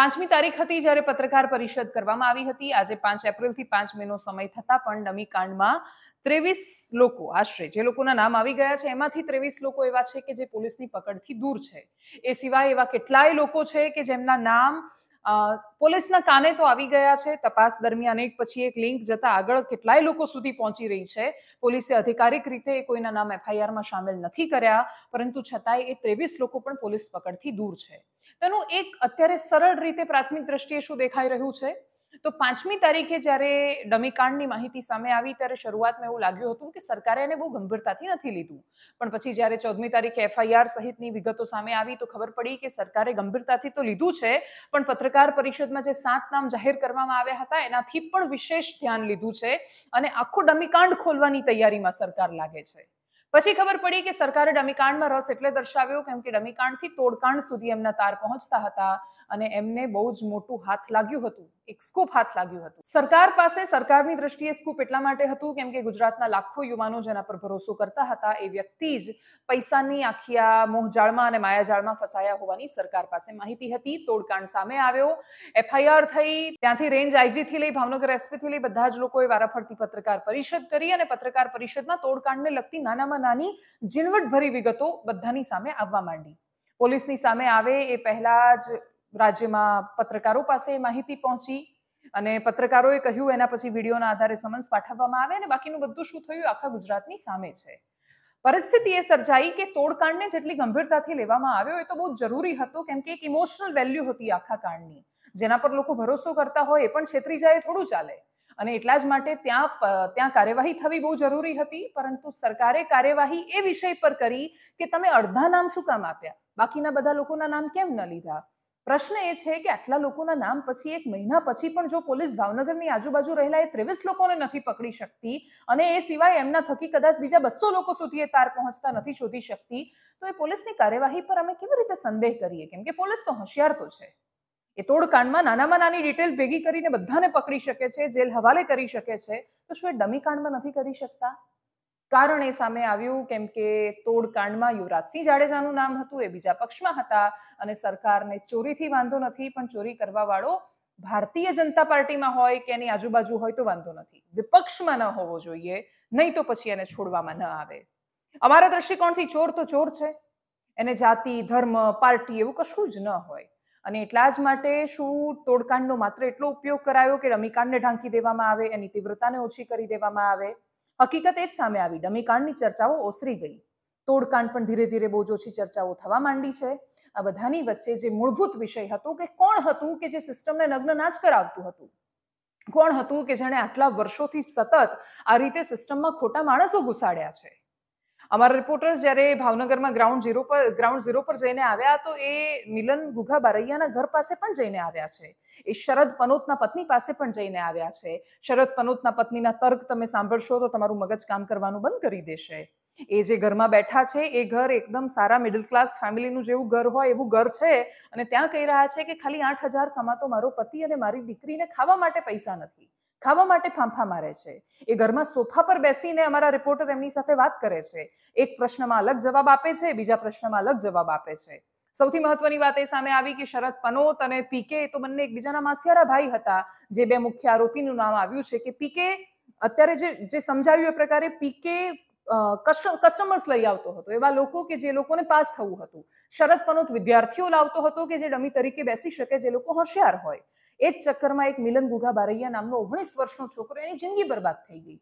પાંચમી તારીખ હતી જ્યારે પત્રકાર પરિષદ કરવામાં આવી હતી આજે પાંચ એપ્રિલથી પાંચ મેનો સમય થતાં પણ નમી કાંડમાં ત્રેવીસ લોકો આશરે જે લોકોના નામ આવી ગયા છે એમાંથી ત્રેવીસ લોકો એવા છે કે જે પોલીસની પકડથી દૂર છે એ સિવાય એવા કેટલાય લોકો છે કે જેમના નામ પોલીસના કાને તો આવી ગયા છે તપાસ દરમિયાન એક પછી એક લિંક જતા આગળ કેટલાય લોકો સુધી પહોંચી રહી છે પોલીસે અધિકારિક રીતે કોઈના નામ એફઆઈઆરમાં સામેલ નથી કર્યા પરંતુ છતાંય એ ત્રેવીસ લોકો પણ પોલીસ પકડથી દૂર છે તેનું એક અત્યારે સરળ રીતે પ્રાથમિક દ્રષ્ટિએ શું દેખાઈ રહ્યું છે તો પાંચમી તારીખે જ્યારે ડમીકાંડની માહિતી સામે આવી ત્યારે શરૂઆતમાં એવું લાગ્યું હતું કે સરકારે એને બહુ ગંભીરતાથી નથી લીધું પણ પછી જ્યારે ચૌદમી તારીખે એફઆઈઆર સહિતની વિગતો સામે આવી તો ખબર પડી કે સરકારે ગંભીરતાથી તો લીધું છે પણ પત્રકાર પરિષદમાં જે સાત નામ જાહેર કરવામાં આવ્યા હતા એનાથી પણ વિશેષ ધ્યાન લીધું છે અને આખું ડમીકાંડ ખોલવાની તૈયારીમાં સરકાર લાગે છે પછી ખબર પડી કે સરકારે ડમીકાંડમાં રસ એટલે દર્શાવ્યો કેમ કે ડમીકાંડથી તોડકાંડ સુધી એમના તાર પહોંચતા હતા અને એમને બહુ જ મોટું હાથ લાગ્યું હતું એક સ્કૂપ હાથ લાગ્યું હતું સરકાર પાસે સરકારની દ્રષ્ટિએ સ્કૂપ એટલા માટે હતું કેમ કે ગુજરાતના લાખો યુવાનો જેના પર ભરોસો કરતા હતા એ વ્યક્તિ જ પૈસાની આખિયા મોહજાળમાં અને માયાજાળમાં ફસાયા હોવાની સરકાર પાસે માહિતી હતી તોડકાંડ સામે આવ્યો એફઆઈઆર થઈ ત્યાંથી રેન્જ આઈજીથી લઈ ભાવનગર એસપીથી લઈ બધા જ લોકોએ વારાફરતી પત્રકાર પરિષદ કરી અને પત્રકાર પરિષદમાં તોડકાંડને લગતી નાનામાં નાની ઝીણવટભરી વિગતો બધાની સામે આવવા માંડી પોલીસની સામે આવે એ પહેલા જ રાજ્યમાં પત્રકારો પાસે માહિતી પહોંચી અને પત્રકારોએ કહ્યું એના પછી વિડીયોના આધારે સમન્સ પાઠવવામાં આવે અને બાકીનું બધું શું થયું આખા ગુજરાતની સામે છે પરિસ્થિતિ એ સર્જાઈ કે તોડકાંડને જેટલી ગંભીરતાથી લેવામાં આવ્યો એ તો બહુ જરૂરી હતું કેમ કે એક ઇમોશનલ વેલ્યુ હતી આખા કાંડની જેના પર લોકો ભરોસો કરતા હોય એ પણ છેતરી જાય થોડું ચાલે અને એટલા જ માટે ત્યાં ત્યાં કાર્યવાહી થવી બહુ જરૂરી હતી પરંતુ સરકારે કાર્યવાહી એ વિષય પર કરી કે તમે અડધા નામ શું કામ આપ્યા બાકીના બધા લોકોના નામ કેમ ન લીધા પ્રશ્ન એ છે કે આટલા લોકોના નામ પછી એક મહિના પછી પણ જો પોલીસ ભાવનગરની આજુબાજુ રહેલા એ ત્રેવીસ લોકોને નથી પકડી શકતી અને એ સિવાય એમના થકી કદાચ બીજા બસો લોકો સુધી એ તાર પહોંચતા નથી શોધી શકતી તો એ પોલીસની કાર્યવાહી પર અમે કેવી રીતે સંદેહ કરીએ કેમ કે પોલીસ તો હોશિયાર તો છે એ તોડકાંડમાં નાનામાં નાની ડિટેલ ભેગી કરીને બધાને પકડી શકે છે જેલ હવાલે કરી શકે છે તો શું એ ડમી કાંડમાં નથી કરી શકતા કારણ એ સામે આવ્યું કેમ કે તોડકાંડમાં યુવરાજસિંહ જાડેજાનું નામ હતું એ બીજા પક્ષમાં હતા અને સરકારને ચોરીથી વાંધો નથી પણ ચોરી કરવાવાળો ભારતીય જનતા પાર્ટીમાં હોય કે એની આજુબાજુ હોય તો વાંધો નથી વિપક્ષમાં ન હોવો જોઈએ નહીં તો પછી એને છોડવામાં ન આવે અમારા દ્રષ્ટિકોણથી ચોર તો ચોર છે એને જાતિ ધર્મ પાર્ટી એવું કશું જ ન હોય અને એટલા જ માટે શું તોડકાંડનો માત્ર એટલો ઉપયોગ કરાયો કે રમીકાંડને ઢાંકી દેવામાં આવે એની તીવ્રતાને ઓછી કરી દેવામાં આવે હકીકત એ જ સામે આવી ડમીકાંડની ચર્ચાઓ ઓસરી ગઈ તોડકાંડ પણ ધીરે ધીરે બહુ જ ઓછી ચર્ચાઓ થવા માંડી છે આ બધાની વચ્ચે જે મૂળભૂત વિષય હતો કે કોણ હતું કે જે સિસ્ટમને નગ્ન ના જ કરાવતું હતું કોણ હતું કે જેણે આટલા વર્ષોથી સતત આ રીતે સિસ્ટમમાં ખોટા માણસો ઘુસાડ્યા છે અમારા રિપોર્ટર્સ જ્યારે ભાવનગરમાં ગ્રાઉન્ડ ઝીરો પર ગ્રાઉન્ડ ઝીરો પર જઈને આવ્યા તો એ મિલન ગુઘા બારૈયાના ઘર પાસે પણ જઈને આવ્યા છે એ શરદ પનોતના પત્ની પાસે પણ જઈને આવ્યા છે શરદ પનોતના પત્નીના તર્ક તમે સાંભળશો તો તમારું મગજ કામ કરવાનું બંધ કરી દેશે એ જે ઘરમાં બેઠા છે એ ઘર એકદમ સારા મિડલ ક્લાસ ફેમિલીનું જેવું ઘર હોય એવું ઘર છે અને ત્યાં કહી રહ્યા છે કે ખાલી આઠ હજાર કમાતો મારો પતિ અને મારી દીકરીને ખાવા માટે પૈસા નથી ખાવા માટે ફાંફા મારે છે એ ઘરમાં સોફા પર બેસીને અમારા રિપોર્ટર એમની સાથે વાત કરે છે એક પ્રશ્નમાં અલગ જવાબ આપે છે બીજા પ્રશ્નમાં અલગ જવાબ આપે છે સૌથી મહત્વની વાત એ સામે આવી કે શરદ પનોત અને પીકે તો બંને એકબીજાના માસિયારા ભાઈ હતા જે બે મુખ્ય આરોપીનું નામ આવ્યું છે કે પીકે અત્યારે જે જે સમજાવ્યું એ પ્રકારે પીકે કસ્ટમર્સ લઈ આવતો હતો એવા લોકો કે જે લોકોને પાસ થવું હતું શરદ પનોત વિદ્યાર્થીઓ લાવતો હતો કે જે ડમી તરીકે બેસી શકે જે લોકો હોશિયાર હોય એ જ ચક્કરમાં એક મિલન ગુગા બારૈયા નામનો ઓગણીસ વર્ષનો છોકરો એની જિંદગી બરબાદ થઈ ગઈ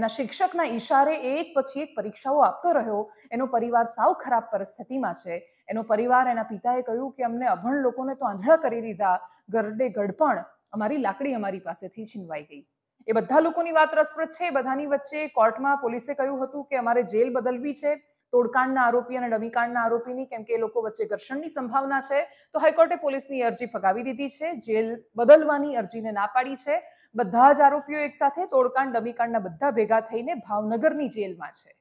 એના શિક્ષકના ઈશારે એક પછી એક પરીક્ષાઓ આપતો રહ્યો એનો પરિવાર સાવ ખરાબ પરિસ્થિતિમાં છે એનો પરિવાર એના પિતાએ કહ્યું કે અમને અભણ લોકોને તો આંધળા કરી દીધા ગરડે ગડપણ અમારી લાકડી અમારી પાસેથી છીનવાઈ ગઈ એ બધા લોકોની વાત રસપ્રદ છે બધાની વચ્ચે કોર્ટમાં પોલીસે કહ્યું હતું કે અમારે જેલ બદલવી છે તોડકાંડના આરોપી અને ડમીકાંડના આરોપીની કેમ કે એ લોકો વચ્ચે ઘર્ષણની સંભાવના છે તો હાઈકોર્ટે પોલીસની અરજી ફગાવી દીધી છે જેલ બદલવાની અરજીને ના પાડી છે બધા જ આરોપીઓ એકસાથે તોડકાંડ ડમીકાંડના બધા ભેગા થઈને ભાવનગરની જેલમાં છે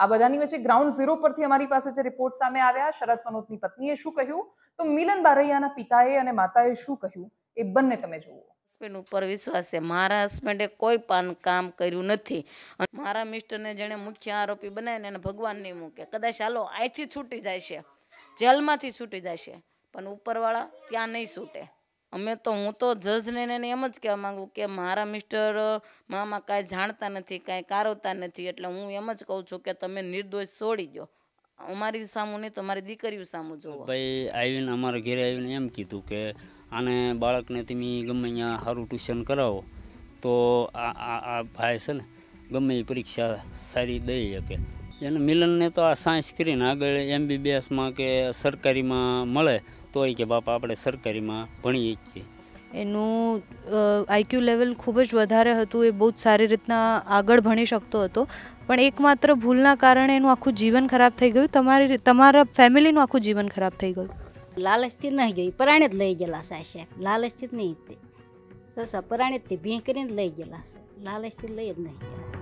આ બધાની વચ્ચે ગ્રાઉન્ડ ઝીરો પરથી અમારી પાસે જે રિપોર્ટ સામે આવ્યા શરદ પનોતની પત્નીએ શું કહ્યું તો મિલન બારૈયાના પિતાએ અને માતાએ શું કહ્યું એ બંને તમે જુઓ હસબન્ડ ઉપર વિશ્વાસ છે મારા હસબન્ડે કોઈ પણ કામ કર્યું નથી અને મારા મિસ્ટરને જેણે મુખ્ય આરોપી બનાવીને એને ભગવાન નહીં મૂકે કદાચ હાલો અહીંથી છૂટી જાય છે જેલમાંથી છૂટી જાય છે પણ ઉપરવાળા ત્યાં નહીં છૂટે અમે તો હું તો જજને એને એમ જ કહેવા માગું કે મારા મિસ્ટર મામા કાંઈ જાણતા નથી કાંઈ કારવતા નથી એટલે હું એમ જ કહું છું કે તમે નિર્દોષ છોડી દો અમારી સામું નહીં તો મારી દીકરીઓ સામું જોવો ભાઈ આવીને અમારા ઘરે આવીને એમ કીધું કે અને બાળકને તમે ગમે અહીંયા સારું ટ્યુશન કરાવો તો આ આ ભાઈ છે ને ગમે એ પરીક્ષા સારી દઈ શકે એને મિલનને તો આ સાયન્સ કરીને આગળ એમબીબીએસમાં કે સરકારીમાં મળે તો એ કે બાપા આપણે સરકારીમાં ભણીએ છીએ એનું આઈક્યુ લેવલ ખૂબ જ વધારે હતું એ બહુ જ સારી રીતના આગળ ભણી શકતો હતો પણ એકમાત્ર ભૂલના કારણે એનું આખું જીવન ખરાબ થઈ ગયું તમારી તમારા ફેમિલીનું આખું જીવન ખરાબ થઈ ગયું લાલચથી નહીં ગયો એ પરાણે જ લઈ ગયેલા સાહેબ લાલચથી જ નહીં તે બસ અપરાણે જ તે ભીહ કરીને લઈ ગયેલા છે લાલચથી લઈ જ નહીં ગયેલા